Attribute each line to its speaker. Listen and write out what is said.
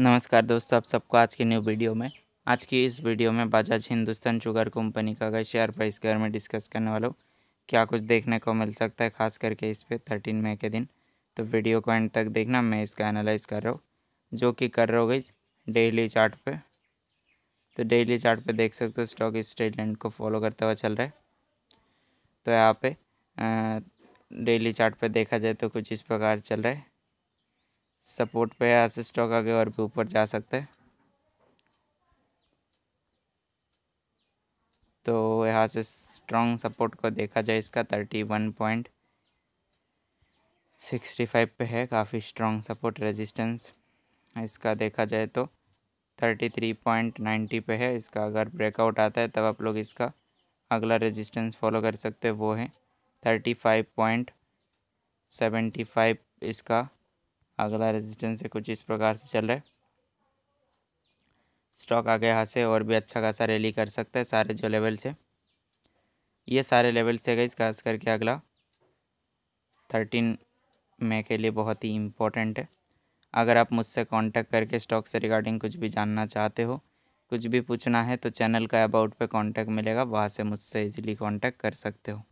Speaker 1: नमस्कार दोस्तों आप सबको आज की न्यू वीडियो में आज की इस वीडियो में बजाज हिंदुस्तान शुगर कंपनी का अगर शेयर प्राइस के बारे में डिस्कस करने वाला हूँ क्या कुछ देखने को मिल सकता है खास करके इस पर थर्टीन मई के दिन तो वीडियो को एंड तक देखना मैं इसका एनालाइज कर रहा हूँ जो कि कर रहा हूँ गई डेली चार्ट पे। तो डेली चार्ट पे देख सकते हो स्टॉक इस ट्रेड को फॉलो करता हुआ चल रहा है तो यहाँ पर डेली चार्ट देखा जाए तो कुछ इस प्रकार चल रहा है सपोर्ट पे है ऐसे स्टॉक आगे और भी ऊपर जा सकते हैं तो यहाँ से स्ट्रॉन्ग सपोर्ट को देखा जाए इसका thirty one point sixty five पे है काफ़ी स्ट्रॉन्ग सपोर्ट रेजिस्टेंस इसका देखा जाए तो थर्टी थ्री पॉइंट नाइन्टी पे है इसका अगर ब्रेकआउट आता है तब आप लोग इसका अगला रेजिस्टेंस फॉलो कर सकते हैं वो है thirty five point seventy five इसका अगला रेजिस्टेंस है कुछ इस प्रकार से चल रहा है स्टॉक आगे यहाँ से और भी अच्छा खासा रैली कर सकता है सारे जो लेवल्स है ये सारे लेवल्स है गई खास करके अगला थर्टीन मे के लिए बहुत ही इम्पोर्टेंट है अगर आप मुझसे कांटेक्ट करके स्टॉक से रिगार्डिंग कुछ भी जानना चाहते हो कुछ भी पूछना है तो चैनल का अबाउट पे कांटेक्ट मिलेगा वहाँ से मुझसे इजीली कांटेक्ट कर सकते हो